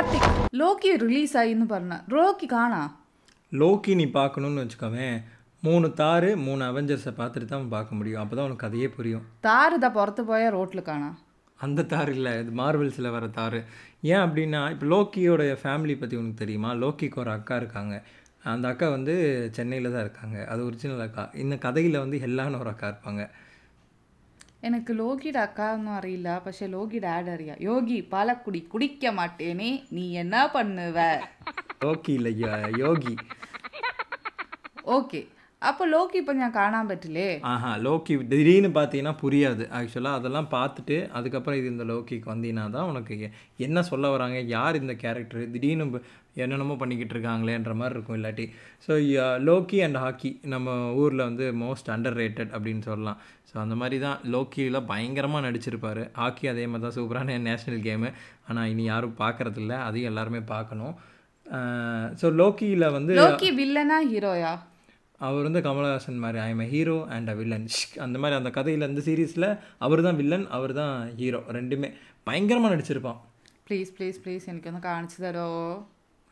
Karthik Loki release ஆகின்னு பாருங்க Rocky காணா Loki நீ பார்க்கணும்னு வச்சுக்கோவே மூணு தாரு மூணு அவெஞ்சர்ஸை பார்த்துட்டு தான் பார்க்க முடியும் அப்போ தான் உனக்கு கதையே புரியும் தாரு தான் புறத்து போய் ரோட்டில் காணா அந்த தார் இல்லை இது மார்வெல்ஸில் வர தார் ஏன் அப்படின்னா இப்போ லோக்கியோடைய ஃபேமிலி பற்றி உனக்கு தெரியுமா லோக்கிக்கு ஒரு அக்கா இருக்காங்க அந்த அக்கா வந்து சென்னையில் தான் இருக்காங்க அது ஒரிஜினல் அக்கா இந்த கதையில் வந்து ஹெல்லான்னு ஒரு அக்கா இருப்பாங்க எனக்கு லோகிட அக்காவும் அறியல பஷே லோகி டேட் அறியா யோகி பாலக்குடி குடிக்க மாட்டேனே நீ என்ன பண்ணுவ யோகி இல்லையா யோகி ஓகே அப்போ லோக்கி இப்போ நான் காணாம பற்றிலே ஆஹா லோக்கி திடீர்னு பார்த்தீங்கன்னா புரியாது ஆக்சுவலாக அதெல்லாம் பார்த்துட்டு அதுக்கப்புறம் இது இந்த லோக்கிக்கு வந்தீங்கன்னா தான் உனக்கு என்ன சொல்ல வராங்க யார் இந்த கேரக்டர் திடீர்னு என்னென்னமோ பண்ணிக்கிட்டு இருக்காங்களேன்ற மாதிரி இருக்கும் இல்லாட்டி ஸோ லோக்கி அண்ட் ஹாக்கி நம்ம ஊரில் வந்து மோஸ்ட் அண்டர் ரேட்டட் அப்படின்னு சொல்லலாம் ஸோ அந்த மாதிரி தான் லோக்கியில் பயங்கரமாக நடிச்சிருப்பார் ஹாக்கி அதே மாதிரி தான் சூப்பரான நேஷ்னல் கேமு ஆனால் இனி யாரும் பார்க்குறதில்ல அதையும் எல்லாருமே பார்க்கணும் ஸோ லோக்கியில் வந்து லோக்கி வில்லனா ஹீரோயா அவர் வந்து கமலஹாசன் மாதிரி I am hero and a villain அந்த மாதிரி அந்த கதையில் அந்த சீரீஸில் அவர் தான் வில்லன் அவர் தான் ஹீரோ ரெண்டுமே பயங்கரமாக நடிச்சிருப்பான் ப்ளீஸ் ப்ளீஸ் ப்ளீஸ் எனக்கு வந்து காணிச்சு தரோ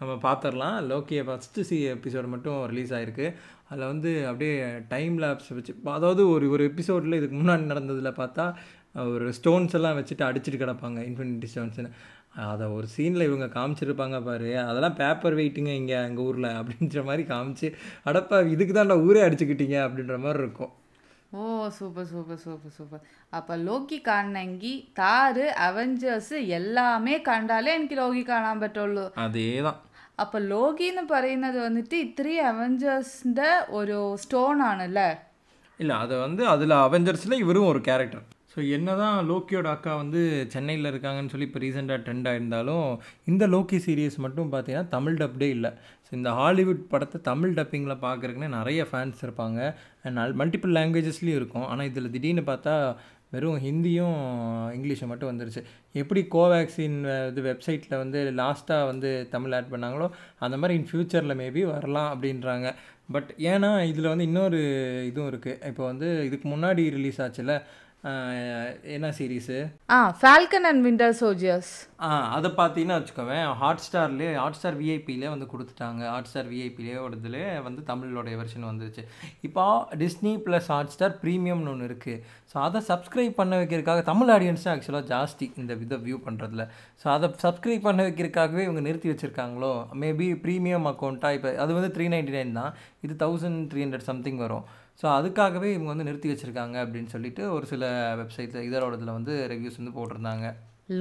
நம்ம பார்த்துடலாம் லோக்கியை ஃபஸ்ட்டு சி எபிசோடு மட்டும் ரிலீஸ் ஆகிருக்கு அதில் வந்து அப்படியே டைம் லேப்ஸ் வச்சு அதாவது ஒரு ஒரு எபிசோடில் இதுக்கு முன்னாடி நடந்ததில் பார்த்தா ஒரு ஸ்டோன்ஸ் எல்லாம் வச்சுட்டு அடிச்சுட்டு கிடப்பாங்க இன்ஃபினிட்டி ஸ்டோன்ஸ்னு அதை ஒரு சீனில் இவங்க காமிச்சிருப்பாங்க பாரு அதெல்லாம் பேப்பர் வெயிட்டுங்க இங்கே எங்கள் ஊரில் அப்படின்ற மாதிரி காமிச்சு அடப்பா இதுக்கு தான் ஊரே அடிச்சுக்கிட்டீங்க அப்படின்ற மாதிரி இருக்கும் oh super super super super அப்போ லோக்கி காணங்கி தாரு அவெஞ்சர்ஸ் எல்லாமே கண்டாலே எனக்கு லோகி காணாம പറ്റുള്ളൂ அதே தான் அப்போ லோகின்னு பறையினது வந்துட்டு ഇത്രയും അവഞ്ചേഴ്സിൻ്റെ ஒரு ஸ்டோன் ஆனில்ல இல்லை அதை வந்து அதில் அவெஞ்சர்ஸில் இவரும் ஒரு கேரக்டர் ஸோ என்ன தான் லோக்கியோட அக்கா வந்து சென்னையில் இருக்காங்கன்னு சொல்லி இப்போ ரீசெண்டாக ட்ரெண்ட் ஆயிருந்தாலும் இந்த லோக்கி சீரியஸ் மட்டும் பார்த்திங்கன்னா தமிழ் டப்டே இல்லை ஸோ இந்த ஹாலிவுட் படத்தை தமிழ் டப்பிங்கில் பார்க்குறக்குன்னு நிறைய ஃபேன்ஸ் இருப்பாங்க அண்ட் மல்டிபிள் லாங்குவேஜஸ்லேயும் இருக்கும் ஆனால் இதில் திடீர்னு பார்த்தா வெறும் ஹிந்தியும் இங்கிலீஷும் மட்டும் வந்துருச்சு எப்படி கோவேக்சின் இது வெப்சைட்டில் வந்து லாஸ்ட்டாக வந்து தமிழ் ஆட் பண்ணாங்களோ அந்த மாதிரி இன் ஃப்யூச்சரில் மேபி வரலாம் அப்படின்றாங்க பட் ஏன்னா இதில் வந்து இன்னொரு இதுவும் இருக்குது இப்போ வந்து இதுக்கு முன்னாடி ரிலீஸ் ஆச்சுல்ல என்ன சீரீஸு ஆ ஃபால்கன் அண்ட் விண்டர் சோல்ஜர்ஸ் ஆ அதை பார்த்தீங்கன்னா வச்சுக்கோவேன் ஹாட் ஸ்டார்லேயே ஹாட் ஸ்டார் விஐபிலே வந்து கொடுத்துட்டாங்க ஹாட் ஸ்டார் விஐபிலே ஒரு வந்து தமிழோடைய வெர்ஷன் வந்துருச்சு இப்போ டிஸ்னி ப்ளஸ் ஹாட் ஸ்டார் ப்ரீமியம்னு ஒன்று இருக்குது ஸோ அதை சப்ஸ்கிரைப் பண்ண வைக்கிறதுக்காக தமிழ் ஆடியன்ஸ் தான் ஆக்சுவலாக ஜாஸ்தி இந்த இதை வியூ பண்ணுறதுல ஸோ அதை சப்ஸ்கிரைப் பண்ண வைக்கிறதுக்காகவே இவங்க நிறுத்தி வச்சுருக்காங்களோ மேபி ப்ரீமியம் அக்கௌண்ட்டாக இப்போ அது வந்து த்ரீ நைன்ட்டி நைன் தான் இது தௌசண்ட் த்ரீ ஹண்ட்ரட் சம்திங் வரும் ஸோ அதுக்காகவே இவங்க வந்து நிறுத்தி வச்சுருக்காங்க அப்படின்னு சொல்லிட்டு ஒரு சில வெப்சைட்டில் இதரோட இதில் வந்து ரிவ்யூஸ் வந்து போட்டிருந்தாங்க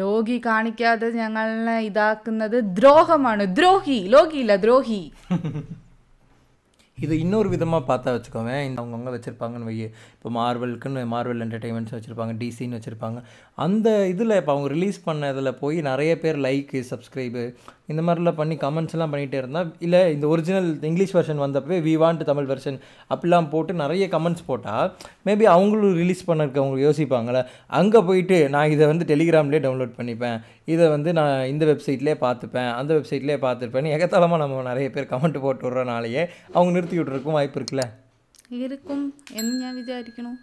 லோகி காணிக்காத കാണിക്കാതെ இதாக்குனது துரோகமான துரோகி லோகி இல்லை துரோகி இது இன்னொரு விதமாக பார்த்தா வச்சுக்கோங்க இந்த அவங்கவுங்க வச்சுருப்பாங்கன்னு வையே இப்போ மார்வலுக்குன்னு மார்வல் என்டர்டெயின்மெண்ட்ஸ் வச்சுருப்பாங்க டிசின்னு வச்சுருப்பாங்க அந்த இதில் இப்போ அவங்க ரிலீஸ் பண்ண இதில் போய் நிறைய பேர் லைக்கு சப்ஸ்கிரைபு இந்த மாதிரிலாம் பண்ணி கமெண்ட்ஸ்லாம் பண்ணிகிட்டே இருந்தால் இல்லை இந்த ஒரிஜினல் இங்கிலீஷ் வெர்ஷன் வந்தப்பவே வி வாண்ட் தமிழ் வெர்ஷன் அப்படிலாம் போட்டு நிறைய கமெண்ட்ஸ் போட்டால் மேபி அவங்களும் ரிலீஸ் பண்ணுறதுக்கு அவங்க யோசிப்பாங்களே அங்கே போயிட்டு நான் இதை வந்து டெலிகிராம்லேயே டவுன்லோட் பண்ணிப்பேன் இதை வந்து நான் இந்த வெப்சைட்லேயே பார்த்துப்பேன் அந்த வெப்சைட்லேயே பார்த்துருப்பேன் எகத்தாலமாக நம்ம நிறைய பேர் கமெண்ட் போட்டு விட்றனாலேயே அவங்க நிறுத்த ഒരു തിയേറ്റർക്കും വായ്പ ഇരിക്കും എന്ന് ഞാൻ വിചാരിക്കണു